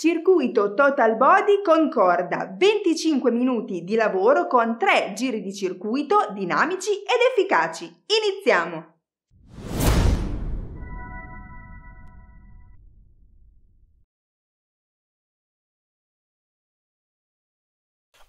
Circuito Total Body concorda 25 minuti di lavoro con 3 giri di circuito dinamici ed efficaci. Iniziamo!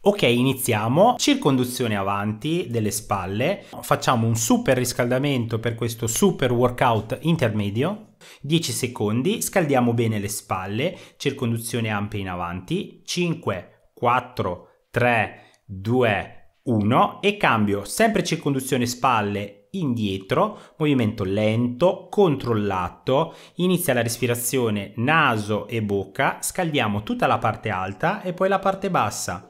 Ok, iniziamo. Circonduzione avanti delle spalle. Facciamo un super riscaldamento per questo super workout intermedio. 10 secondi, scaldiamo bene le spalle, circonduzione ampia in avanti. 5, 4, 3, 2, 1 e cambio sempre circonduzione spalle indietro, movimento lento, controllato, inizia la respirazione naso e bocca, scaldiamo tutta la parte alta e poi la parte bassa.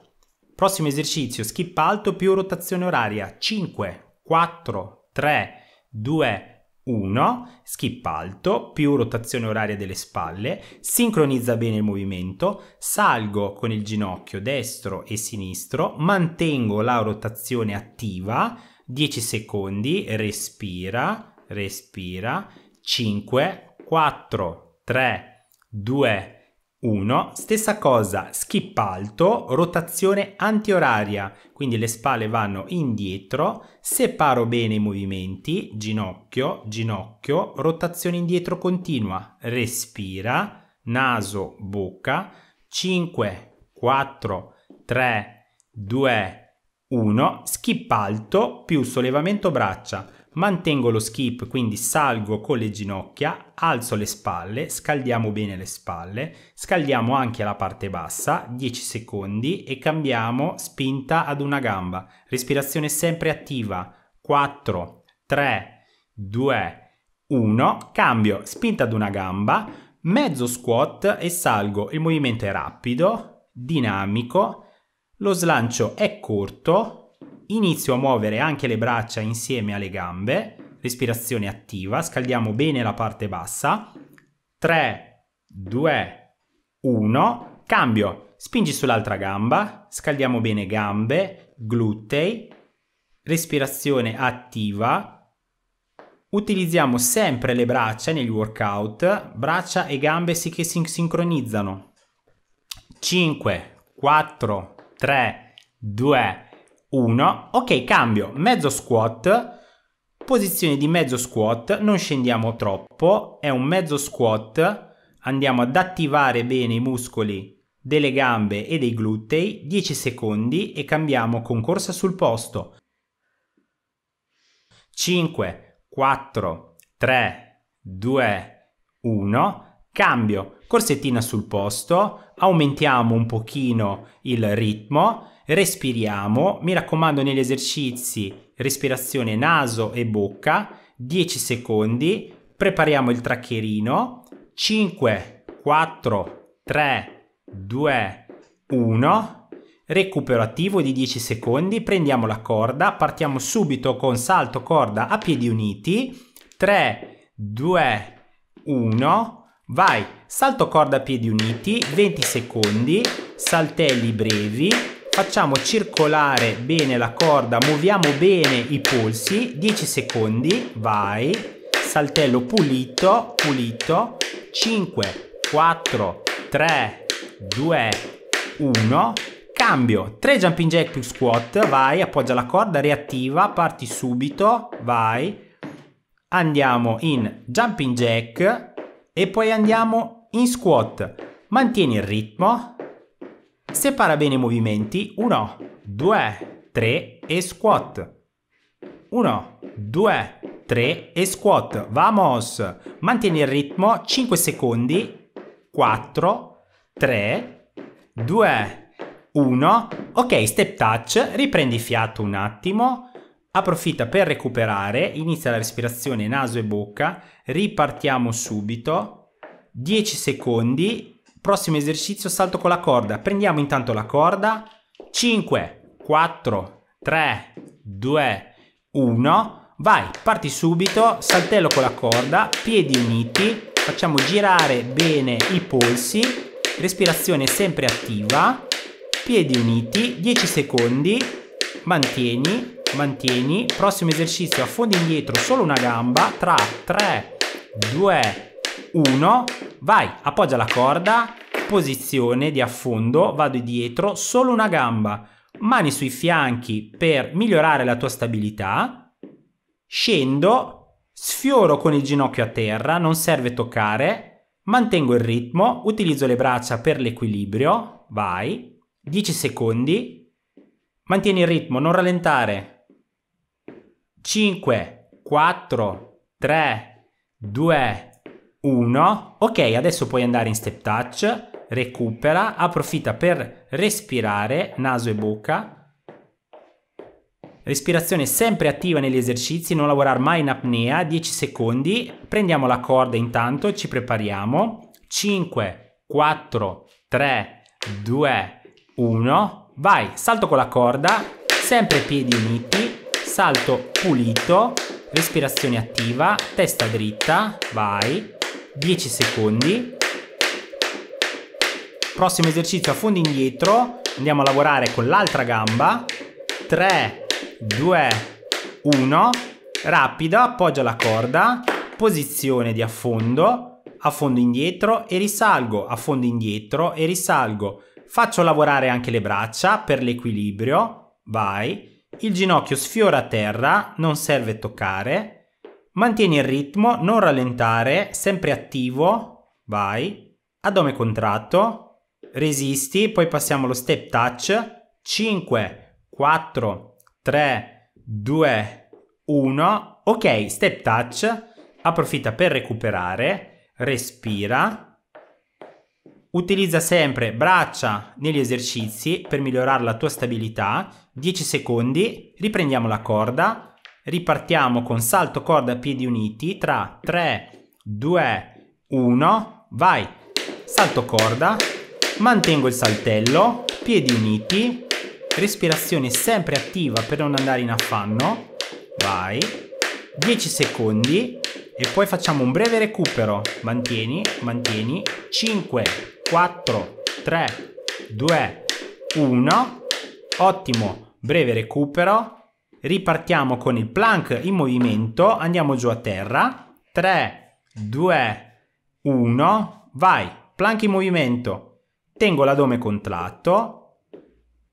Prossimo esercizio, skip alto più rotazione oraria. 5, 4, 3, 2, 1, skip alto più rotazione oraria delle spalle, sincronizza bene il movimento, salgo con il ginocchio destro e sinistro, mantengo la rotazione attiva, 10 secondi, respira, respira, 5, 4, 3, 2, 1. 1, stessa cosa, skip alto, rotazione antioraria, quindi le spalle vanno indietro, separo bene i movimenti, ginocchio, ginocchio, rotazione indietro continua, respira, naso, bocca, 5, 4, 3, 2, 1, skip alto più sollevamento braccia. Mantengo lo skip, quindi salgo con le ginocchia, alzo le spalle, scaldiamo bene le spalle, scaldiamo anche la parte bassa, 10 secondi e cambiamo spinta ad una gamba. Respirazione sempre attiva, 4, 3, 2, 1, cambio, spinta ad una gamba, mezzo squat e salgo. Il movimento è rapido, dinamico, lo slancio è corto, Inizio a muovere anche le braccia insieme alle gambe, respirazione attiva, scaldiamo bene la parte bassa. 3, 2, 1, cambio, spingi sull'altra gamba, scaldiamo bene gambe, glutei, respirazione attiva. Utilizziamo sempre le braccia negli workout, braccia e gambe si che si sincronizzano. 5, 4, 3, 2, 1. 1, ok cambio mezzo squat, posizione di mezzo squat, non scendiamo troppo, è un mezzo squat, andiamo ad attivare bene i muscoli delle gambe e dei glutei, 10 secondi e cambiamo con corsa sul posto. 5, 4, 3, 2, 1, cambio, corsettina sul posto, aumentiamo un pochino il ritmo respiriamo, mi raccomando negli esercizi respirazione naso e bocca, 10 secondi, prepariamo il traccherino, 5, 4, 3, 2, 1, recupero attivo di 10 secondi, prendiamo la corda, partiamo subito con salto corda a piedi uniti, 3, 2, 1, vai, salto corda a piedi uniti, 20 secondi, saltelli brevi, facciamo circolare bene la corda, muoviamo bene i polsi, 10 secondi, vai, saltello pulito, pulito, 5, 4, 3, 2, 1, cambio, 3 jumping jack più squat, vai, appoggia la corda, reattiva, parti subito, vai, andiamo in jumping jack e poi andiamo in squat, mantieni il ritmo, Separa bene i movimenti 1, 2, 3 e squat. 1, 2, 3 e squat. Vamos! Mantieni il ritmo 5 secondi. 4, 3, 2, 1. Ok, step touch, riprendi fiato un attimo. Approfitta per recuperare, inizia la respirazione naso e bocca, ripartiamo subito, 10 secondi, Prossimo esercizio, salto con la corda. Prendiamo intanto la corda. 5, 4, 3, 2, 1. Vai, parti subito, saltello con la corda, piedi uniti, facciamo girare bene i polsi, respirazione sempre attiva, piedi uniti, 10 secondi, mantieni, mantieni, prossimo esercizio, affondi indietro solo una gamba, tra 3, 2, 1, vai, appoggia la corda, posizione di affondo, vado dietro, solo una gamba, mani sui fianchi per migliorare la tua stabilità, scendo, sfioro con il ginocchio a terra, non serve toccare, mantengo il ritmo, utilizzo le braccia per l'equilibrio, vai, 10 secondi, mantieni il ritmo, non rallentare, 5, 4, 3, 2, 1, 1. Ok, adesso puoi andare in step touch, recupera, approfitta per respirare naso e bocca. Respirazione sempre attiva negli esercizi, non lavorare mai in apnea, 10 secondi. Prendiamo la corda intanto, ci prepariamo. 5, 4, 3, 2, 1. Vai, salto con la corda, sempre piedi uniti, salto pulito, respirazione attiva, testa dritta, vai, 10 secondi. Prossimo esercizio a fondo indietro, andiamo a lavorare con l'altra gamba. 3, 2, 1, rapida, appoggia la corda, posizione di affondo, affondo indietro e risalgo, affondo indietro e risalgo. Faccio lavorare anche le braccia per l'equilibrio, vai. Il ginocchio sfiora a terra, non serve toccare Mantieni il ritmo, non rallentare, sempre attivo, vai, addome contratto, resisti, poi passiamo allo step touch, 5, 4, 3, 2, 1, ok, step touch, approfitta per recuperare, respira, utilizza sempre braccia negli esercizi per migliorare la tua stabilità, 10 secondi, riprendiamo la corda, Ripartiamo con salto corda piedi uniti tra 3, 2, 1, vai, salto corda, mantengo il saltello, piedi uniti, respirazione sempre attiva per non andare in affanno, vai, 10 secondi e poi facciamo un breve recupero, mantieni, mantieni, 5, 4, 3, 2, 1, ottimo, breve recupero, ripartiamo con il plank in movimento, andiamo giù a terra, 3, 2, 1, vai, plank in movimento, tengo l'addome contratto,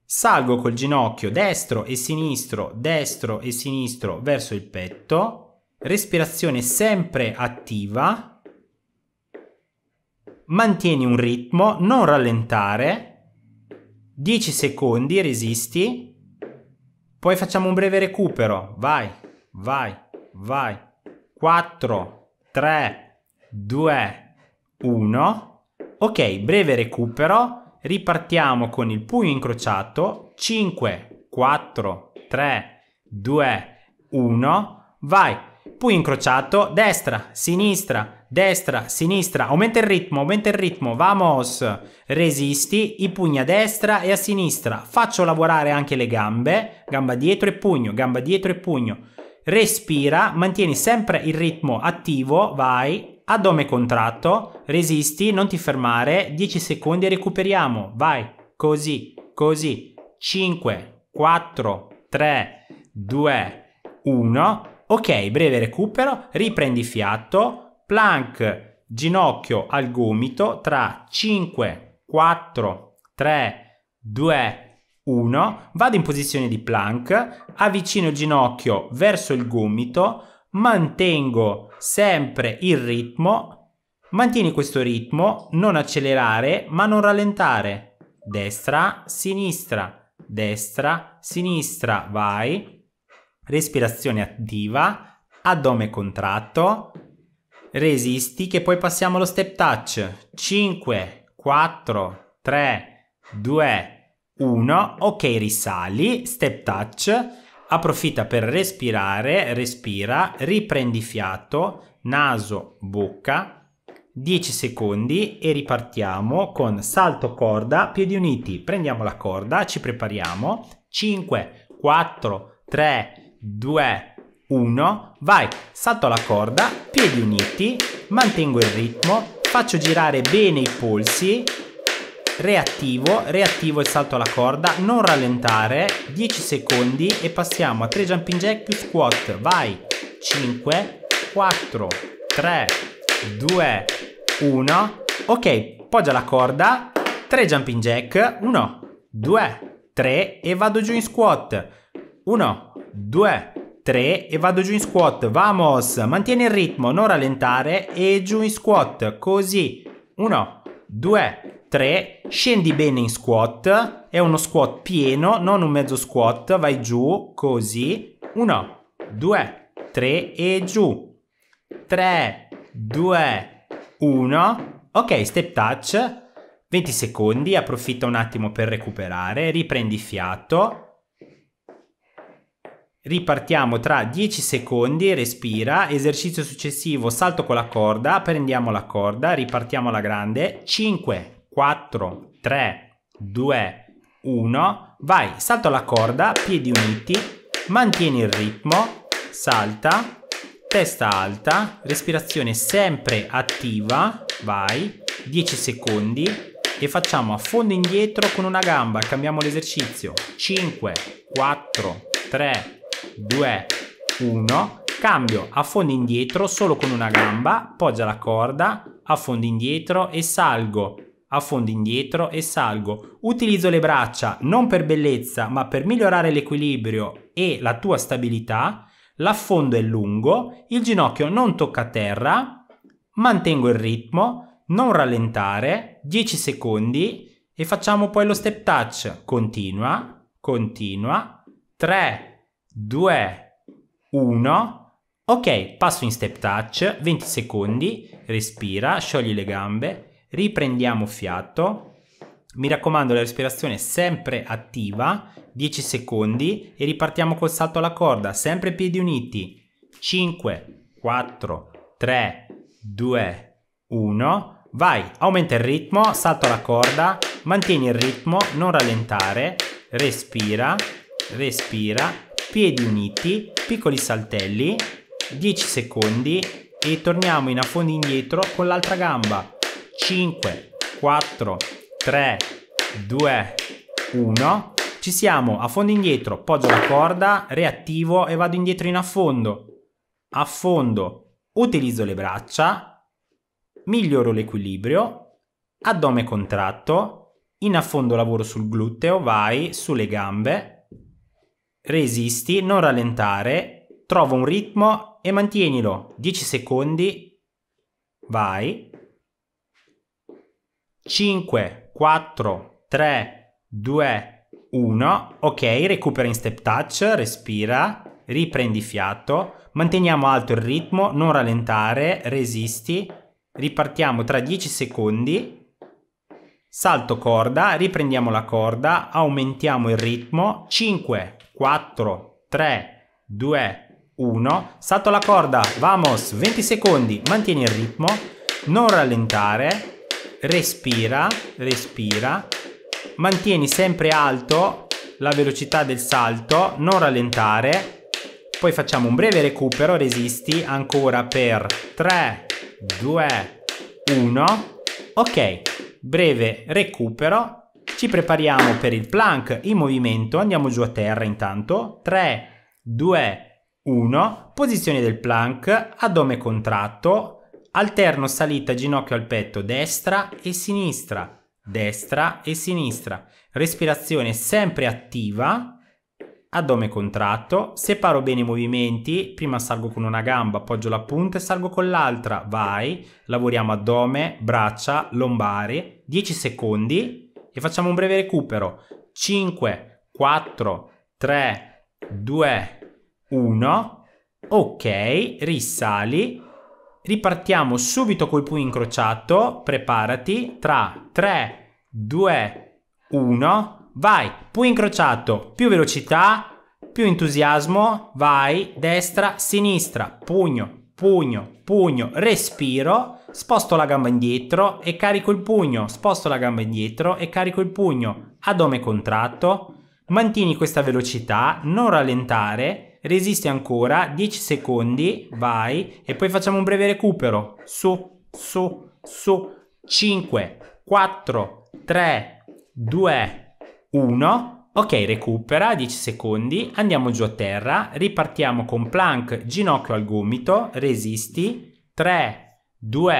salgo col ginocchio destro e sinistro, destro e sinistro verso il petto, respirazione sempre attiva, mantieni un ritmo, non rallentare, 10 secondi, resisti, poi facciamo un breve recupero. Vai, vai, vai. 4, 3, 2, 1. Ok, breve recupero. Ripartiamo con il pugno incrociato. 5, 4, 3, 2, 1. Vai, poi incrociato, destra, sinistra, destra, sinistra, aumenta il ritmo, aumenta il ritmo, vamos, resisti, i pugni a destra e a sinistra, faccio lavorare anche le gambe, gamba dietro e pugno, gamba dietro e pugno, respira, mantieni sempre il ritmo attivo, vai, addome contratto, resisti, non ti fermare, 10 secondi e recuperiamo, vai, così, così, 5, 4, 3, 2, 1, ok, breve recupero, riprendi fiato, plank, ginocchio al gomito tra 5, 4, 3, 2, 1, vado in posizione di plank, avvicino il ginocchio verso il gomito, mantengo sempre il ritmo, mantieni questo ritmo, non accelerare ma non rallentare, destra, sinistra, destra, sinistra, vai, respirazione attiva, addome contratto, resisti che poi passiamo allo step touch. 5, 4, 3, 2, 1, ok risali, step touch, approfitta per respirare, respira, riprendi fiato, naso, bocca, 10 secondi e ripartiamo con salto corda, piedi uniti, prendiamo la corda, ci prepariamo, 5, 4, 3, 2, 1, 2, 1, vai, salto la corda, piedi uniti, mantengo il ritmo, faccio girare bene i polsi, reattivo, reattivo il salto alla corda, non rallentare, 10 secondi e passiamo a 3 jumping jack più squat, vai, 5, 4, 3, 2, 1, ok, poggia la corda, 3 jumping jack, 1, 2, 3 e vado giù in squat, 1, 2, 3 e vado giù in squat, vamos, mantieni il ritmo, non rallentare e giù in squat, così, 1, 2, 3, scendi bene in squat, è uno squat pieno, non un mezzo squat, vai giù, così, 1, 2, 3 e giù, 3, 2, 1, ok, step touch, 20 secondi, approfitta un attimo per recuperare, riprendi fiato, Ripartiamo tra 10 secondi, respira, esercizio successivo, salto con la corda, prendiamo la corda, ripartiamo alla grande, 5, 4, 3, 2, 1, vai, salto alla corda, piedi uniti, mantieni il ritmo, salta, testa alta, respirazione sempre attiva, vai, 10 secondi e facciamo a fondo indietro con una gamba, cambiamo l'esercizio, 5, 4, 3, 2, 2, 1, cambio, affondo indietro solo con una gamba, poggia la corda, affondo indietro e salgo, affondo indietro e salgo. Utilizzo le braccia non per bellezza ma per migliorare l'equilibrio e la tua stabilità, l'affondo è lungo, il ginocchio non tocca terra, mantengo il ritmo, non rallentare, 10 secondi e facciamo poi lo step touch, continua, continua, 3, 2, 1. Ok, passo in step touch, 20 secondi, respira, sciogli le gambe, riprendiamo fiato. Mi raccomando la respirazione è sempre attiva, 10 secondi e ripartiamo col salto alla corda, sempre piedi uniti. 5, 4, 3, 2, 1. Vai, aumenta il ritmo, salto alla corda, mantieni il ritmo, non rallentare, respira, respira, piedi uniti, piccoli saltelli, 10 secondi e torniamo in affondi indietro con l'altra gamba. 5, 4, 3, 2, 1. Ci siamo, affondo indietro, poggio la corda, reattivo e vado indietro in affondo. Affondo, utilizzo le braccia, miglioro l'equilibrio, addome contratto, in affondo lavoro sul gluteo, vai, sulle gambe, Resisti, non rallentare, trova un ritmo e mantienilo. 10 secondi, vai. 5, 4, 3, 2, 1. Ok, recupera in step touch, respira, riprendi fiato. Manteniamo alto il ritmo, non rallentare, resisti. Ripartiamo tra 10 secondi. Salto corda, riprendiamo la corda, aumentiamo il ritmo, 5, 4, 3, 2, 1. Salto la corda, vamos, 20 secondi, mantieni il ritmo, non rallentare, respira, respira, mantieni sempre alto la velocità del salto, non rallentare, poi facciamo un breve recupero, resisti ancora per 3, 2, 1. Ok, breve recupero ci prepariamo per il plank in movimento, andiamo giù a terra intanto. 3, 2, 1. Posizione del plank, addome contratto, alterno salita ginocchio al petto destra e sinistra, destra e sinistra. Respirazione sempre attiva, addome contratto, separo bene i movimenti, prima salgo con una gamba, appoggio la punta e salgo con l'altra, vai, lavoriamo addome, braccia, lombari, 10 secondi, e facciamo un breve recupero. 5, 4, 3, 2, 1. Ok, risali. Ripartiamo subito col pugno incrociato. Preparati. Tra 3, 2, 1. Vai, pugno incrociato, più velocità, più entusiasmo, vai, destra, sinistra, pugno, pugno, pugno, respiro, sposto la gamba indietro e carico il pugno, sposto la gamba indietro e carico il pugno, addome contratto, mantieni questa velocità, non rallentare, resisti ancora 10 secondi, vai e poi facciamo un breve recupero, su, su, su, 5, 4, 3, 2, 1, Ok, recupera 10 secondi, andiamo giù a terra, ripartiamo con plank ginocchio al gomito, resisti, 3, 2,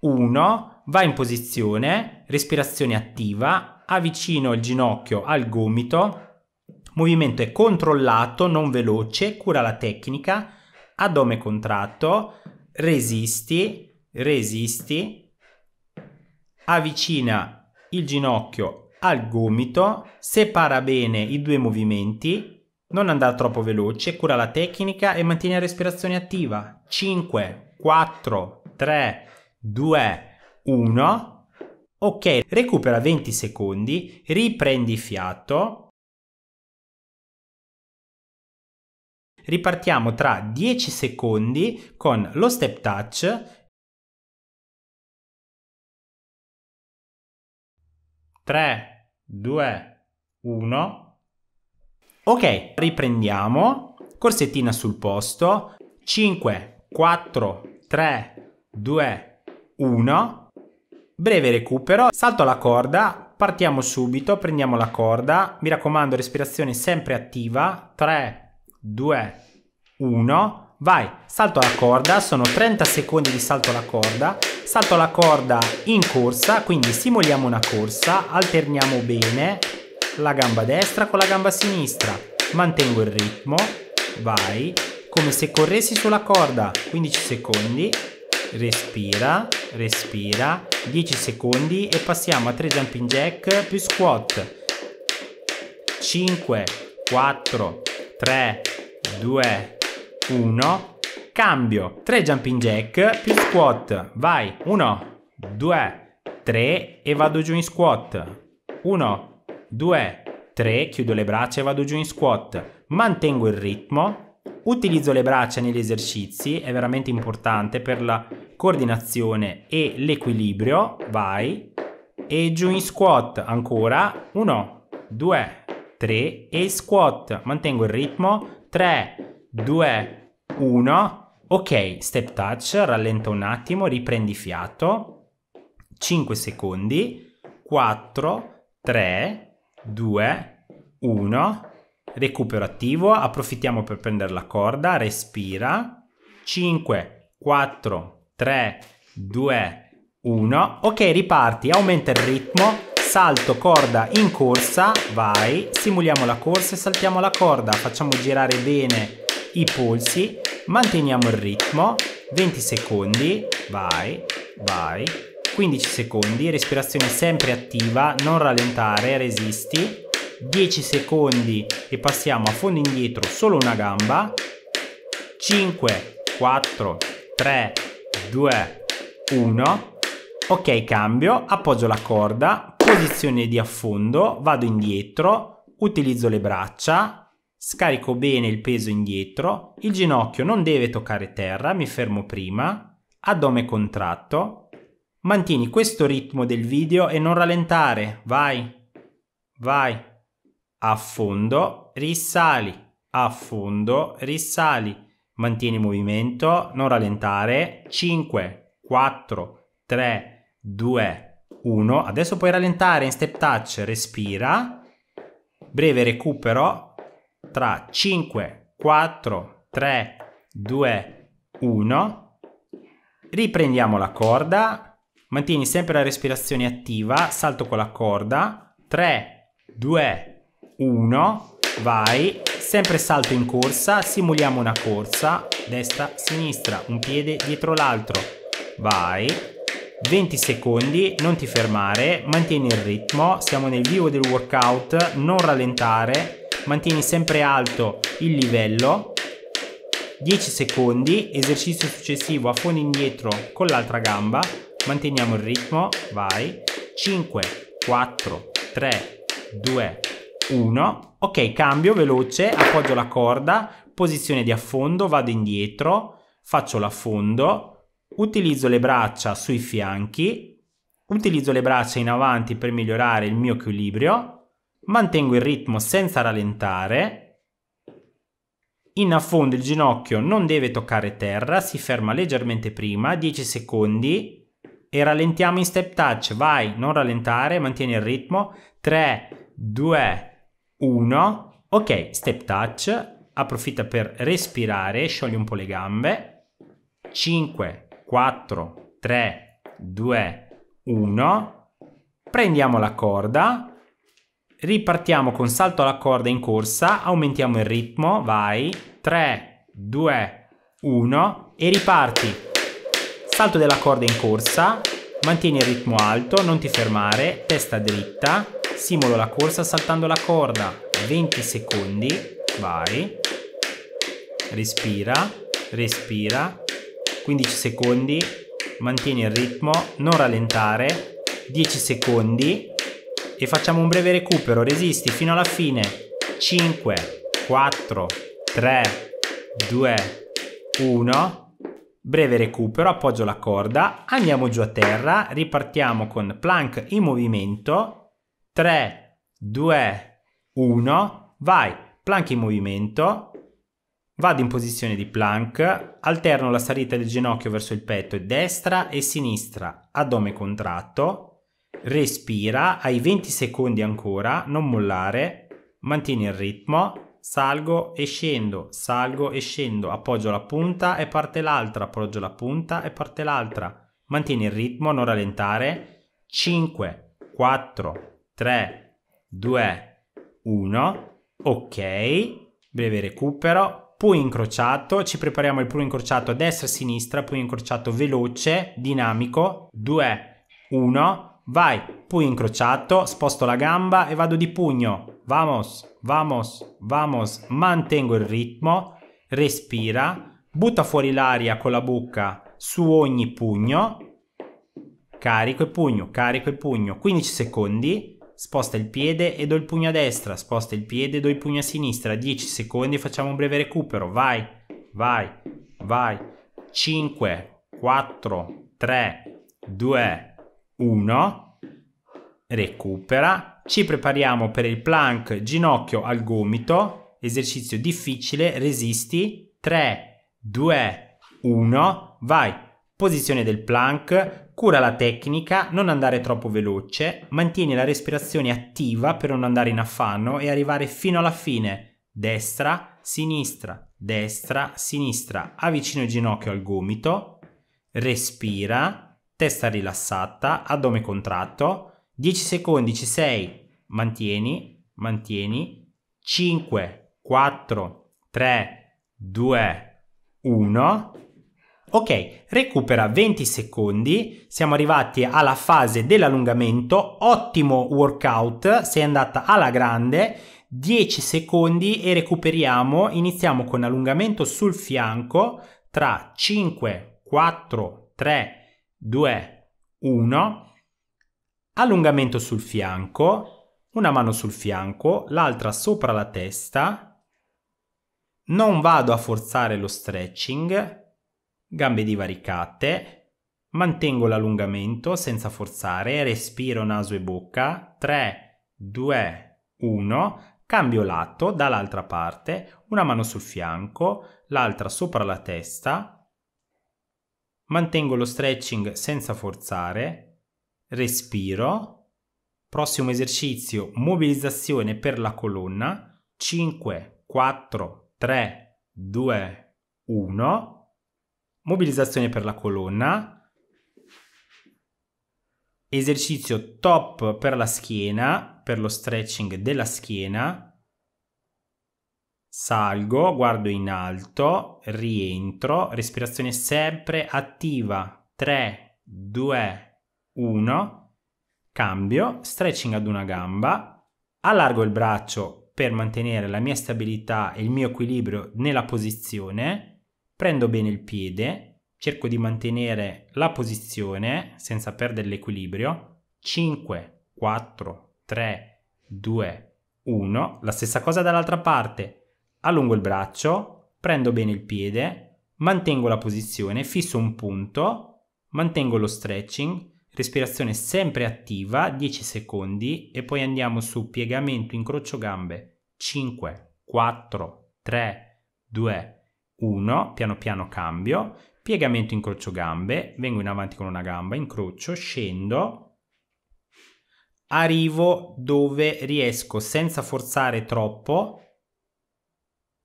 1, va in posizione, respirazione attiva, avvicino il ginocchio al gomito, movimento è controllato, non veloce, cura la tecnica, addome contratto, resisti, resisti, avvicina il ginocchio al gomito, separa bene i due movimenti, non andare troppo veloce, cura la tecnica e mantieni la respirazione attiva. 5, 4, 3, 2, 1. Ok, recupera 20 secondi, riprendi fiato. Ripartiamo tra 10 secondi con lo step touch. 3, 2, 1. Ok, riprendiamo. Corsettina sul posto. 5, 4, 3, 2, 1. Breve recupero, salto la corda, partiamo subito, prendiamo la corda. Mi raccomando, respirazione sempre attiva. 3, 2, 1. Vai, salto la corda, sono 30 secondi di salto la corda, salto la corda in corsa, quindi simuliamo una corsa, alterniamo bene la gamba destra con la gamba sinistra, mantengo il ritmo, vai, come se corressi sulla corda, 15 secondi, respira, respira, 10 secondi e passiamo a 3 jumping jack più squat. 5, 4, 3, 2, 1, cambio, 3 jumping jack più squat, vai, 1, 2, 3 e vado giù in squat, 1, 2, 3, chiudo le braccia e vado giù in squat, mantengo il ritmo, Utilizzo le braccia negli esercizi, è veramente importante per la coordinazione e l'equilibrio, vai, e giù in squat ancora, 1, 2, 3 e squat, mantengo il ritmo, 3, 2, 1, ok, step touch, rallenta un attimo, riprendi fiato, 5 secondi, 4, 3, 2, 1, recupero attivo, approfittiamo per prendere la corda, respira, 5, 4, 3, 2, 1, ok riparti, aumenta il ritmo, salto, corda in corsa, vai, simuliamo la corsa e saltiamo la corda, facciamo girare bene i polsi, manteniamo il ritmo, 20 secondi, vai, vai, 15 secondi, respirazione sempre attiva, non rallentare, resisti, 10 secondi e passiamo a fondo indietro solo una gamba 5 4 3 2 1 ok cambio appoggio la corda posizione di affondo vado indietro utilizzo le braccia scarico bene il peso indietro, il ginocchio non deve toccare terra, mi fermo prima, addome contratto, mantieni questo ritmo del video e non rallentare, vai, vai affondo, risali, affondo, risali. Mantieni il movimento, non rallentare. 5, 4, 3, 2, 1. Adesso puoi rallentare in step touch, respira. Breve recupero tra 5, 4, 3, 2, 1. Riprendiamo la corda. Mantieni sempre la respirazione attiva, salto con la corda. 3, 2, 1. 1, vai, sempre salto in corsa, simuliamo una corsa, destra, sinistra, un piede dietro l'altro, vai, 20 secondi, non ti fermare, mantieni il ritmo, siamo nel vivo del workout, non rallentare, mantieni sempre alto il livello, 10 secondi, esercizio successivo a fondo indietro con l'altra gamba, manteniamo il ritmo, vai, 5, 4, 3, 2, 1, ok cambio veloce, appoggio la corda, posizione di affondo, vado indietro, faccio l'affondo, utilizzo le braccia sui fianchi, utilizzo le braccia in avanti per migliorare il mio equilibrio, mantengo il ritmo senza rallentare, in affondo il ginocchio non deve toccare terra, si ferma leggermente prima, 10 secondi, e rallentiamo in step touch, vai, non rallentare, mantieni il ritmo, 3, 2, 1, ok, step touch, approfitta per respirare, sciogli un po' le gambe, 5, 4, 3, 2, 1, prendiamo la corda, ripartiamo con salto alla corda in corsa, aumentiamo il ritmo, vai, 3, 2, 1 e riparti, salto della corda in corsa, mantieni il ritmo alto, non ti fermare, testa dritta, simulo la corsa saltando la corda, 20 secondi, vai, respira, respira, 15 secondi, mantieni il ritmo, non rallentare, 10 secondi e facciamo un breve recupero, resisti fino alla fine, 5, 4, 3, 2, 1, breve recupero, appoggio la corda, andiamo giù a terra, ripartiamo con plank in movimento 3, 2, 1, vai, plank in movimento, vado in posizione di plank, alterno la salita del ginocchio verso il petto e destra e sinistra, addome contratto, respira, hai 20 secondi ancora, non mollare, mantieni il ritmo, salgo e scendo, salgo e scendo, appoggio la punta e parte l'altra, appoggio la punta e parte l'altra. Mantieni il ritmo, non rallentare. 5, 4, 3, 2, 1, ok, breve recupero, pui incrociato, ci prepariamo il pui incrociato a destra e a sinistra, pui incrociato veloce, dinamico, 2, 1, vai, pui incrociato, sposto la gamba e vado di pugno, vamos, vamos, vamos, mantengo il ritmo, respira, butta fuori l'aria con la bocca su ogni pugno, carico e pugno, carico e pugno, 15 secondi, sposta il piede e do il pugno a destra, sposta il piede e do il pugno a sinistra, 10 secondi e facciamo un breve recupero, vai, vai, vai, 5, 4, 3, 2, 1, recupera, ci prepariamo per il plank ginocchio al gomito, esercizio difficile, resisti, 3, 2, 1, vai, posizione del plank, Cura la tecnica, non andare troppo veloce, mantieni la respirazione attiva per non andare in affanno e arrivare fino alla fine. Destra, sinistra, destra, sinistra. Avvicino il ginocchio al gomito, respira, testa rilassata, addome contratto. 10 secondi ci sei, mantieni, mantieni. 5, 4, 3, 2, 1 Ok, recupera 20 secondi, siamo arrivati alla fase dell'allungamento, ottimo workout, sei andata alla grande, 10 secondi e recuperiamo, iniziamo con allungamento sul fianco tra 5, 4, 3, 2, 1, allungamento sul fianco, una mano sul fianco, l'altra sopra la testa, non vado a forzare lo stretching, gambe divaricate, mantengo l'allungamento senza forzare, respiro naso e bocca, 3, 2, 1, cambio lato dall'altra parte, una mano sul fianco, l'altra sopra la testa, mantengo lo stretching senza forzare, respiro, prossimo esercizio, mobilizzazione per la colonna, 5, 4, 3, 2, 1, mobilizzazione per la colonna, esercizio top per la schiena, per lo stretching della schiena, salgo, guardo in alto, rientro, respirazione sempre attiva, 3, 2, 1, cambio, stretching ad una gamba, allargo il braccio per mantenere la mia stabilità e il mio equilibrio nella posizione, prendo bene il piede, cerco di mantenere la posizione senza perdere l'equilibrio, 5, 4, 3, 2, 1, la stessa cosa dall'altra parte, allungo il braccio, prendo bene il piede, mantengo la posizione, fisso un punto, mantengo lo stretching, respirazione sempre attiva, 10 secondi e poi andiamo su piegamento incrocio gambe, 5, 4, 3, 2, 1. 1, piano piano cambio, piegamento incrocio gambe, vengo in avanti con una gamba, incrocio, scendo, arrivo dove riesco senza forzare troppo,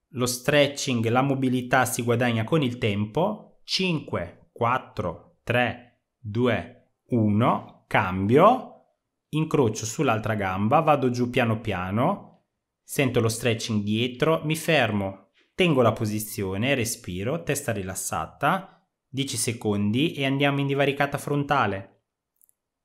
lo stretching, la mobilità si guadagna con il tempo, 5, 4, 3, 2, 1, cambio, incrocio sull'altra gamba, vado giù piano piano, sento lo stretching dietro, mi fermo, Tengo la posizione, respiro, testa rilassata, 10 secondi e andiamo in divaricata frontale.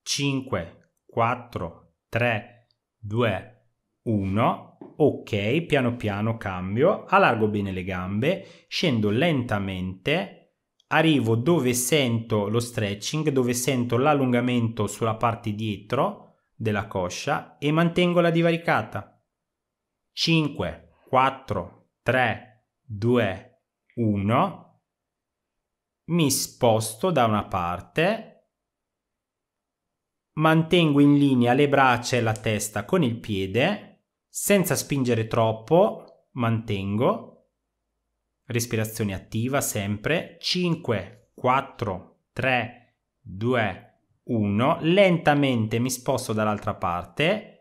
5, 4, 3, 2, 1. Ok, piano piano cambio, allargo bene le gambe, scendo lentamente, arrivo dove sento lo stretching, dove sento l'allungamento sulla parte dietro della coscia e mantengo la divaricata. 5, 4, 3, 2, 1. 2, 1, mi sposto da una parte, mantengo in linea le braccia e la testa con il piede, senza spingere troppo, mantengo, respirazione attiva sempre, 5, 4, 3, 2, 1, lentamente mi sposto dall'altra parte,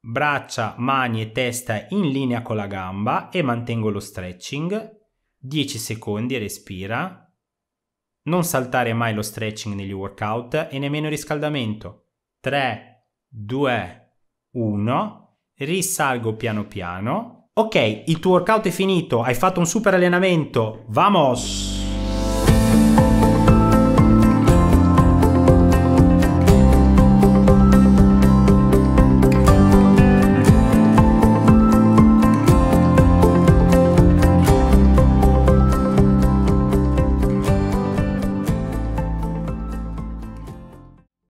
braccia, mani e testa in linea con la gamba e mantengo lo stretching. 10 secondi, respira. Non saltare mai lo stretching negli workout e nemmeno il riscaldamento. 3, 2, 1. Risalgo piano piano. Ok, il tuo workout è finito, hai fatto un super allenamento. Vamos!